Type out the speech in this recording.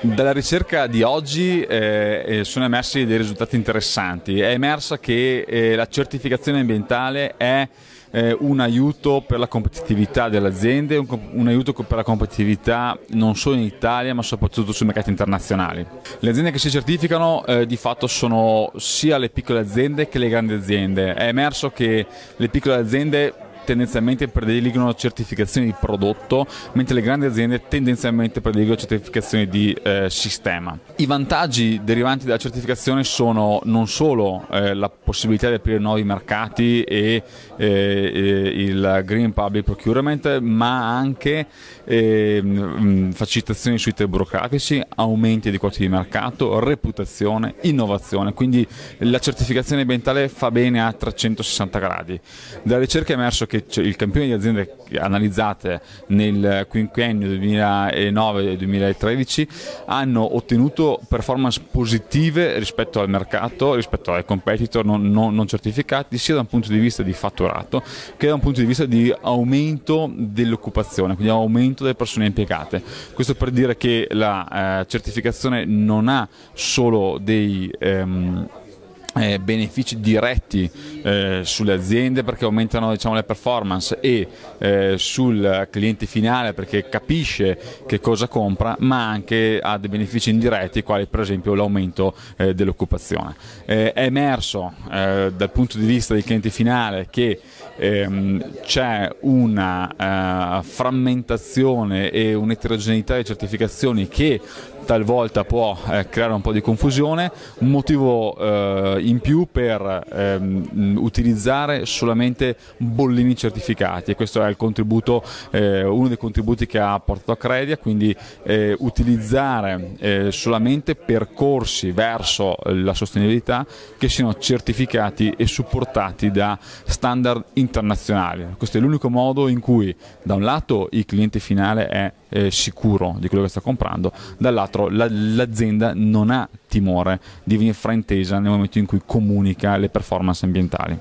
Dalla ricerca di oggi eh, eh, sono emersi dei risultati interessanti. È emersa che eh, la certificazione ambientale è eh, un aiuto per la competitività delle aziende, un, un, aiuto per la competitività non solo in Italia ma soprattutto sui mercati internazionali. Le aziende che si certificano eh, di fatto sono sia le piccole aziende che le grandi aziende. È emerso che le piccole aziende tendenzialmente prediligono certificazioni di prodotto, mentre le grandi aziende tendenzialmente prediligono certificazioni di eh, sistema. I vantaggi derivanti dalla certificazione sono non solo eh, la possibilità di aprire nuovi mercati e eh, eh, il Green Public Procurement, ma anche ehm, mh, facilitazioni sui tempi burocratici, aumenti di quote di mercato, reputazione, innovazione. Quindi la certificazione ambientale fa bene a 360 gradi. Dalla ricerca è emerso che che il campione di aziende analizzate nel quinquennio 2009-2013 hanno ottenuto performance positive rispetto al mercato, rispetto ai competitor non, non, non certificati, sia da un punto di vista di fatturato che da un punto di vista di aumento dell'occupazione, quindi aumento delle persone impiegate. Questo per dire che la eh, certificazione non ha solo dei... Ehm, eh, benefici diretti eh, sulle aziende perché aumentano diciamo, le performance e eh, sul cliente finale perché capisce che cosa compra, ma anche ha dei benefici indiretti quali per esempio l'aumento eh, dell'occupazione. Eh, è emerso eh, dal punto di vista del cliente finale che ehm, c'è una frammentazione e un'eterogeneità di certificazioni che talvolta può eh, creare un po' di confusione, un motivo eh, in più per ehm, Ehm, utilizzare solamente bollini certificati e questo è eh, uno dei contributi che ha portato a Credia, quindi eh, utilizzare eh, solamente percorsi verso la sostenibilità che siano certificati e supportati da standard internazionali. Questo è l'unico modo in cui da un lato il cliente finale è eh, sicuro di quello che sta comprando, dall'altro l'azienda non ha timore, di venire fraintesa nel momento in cui comunica le performance ambientali.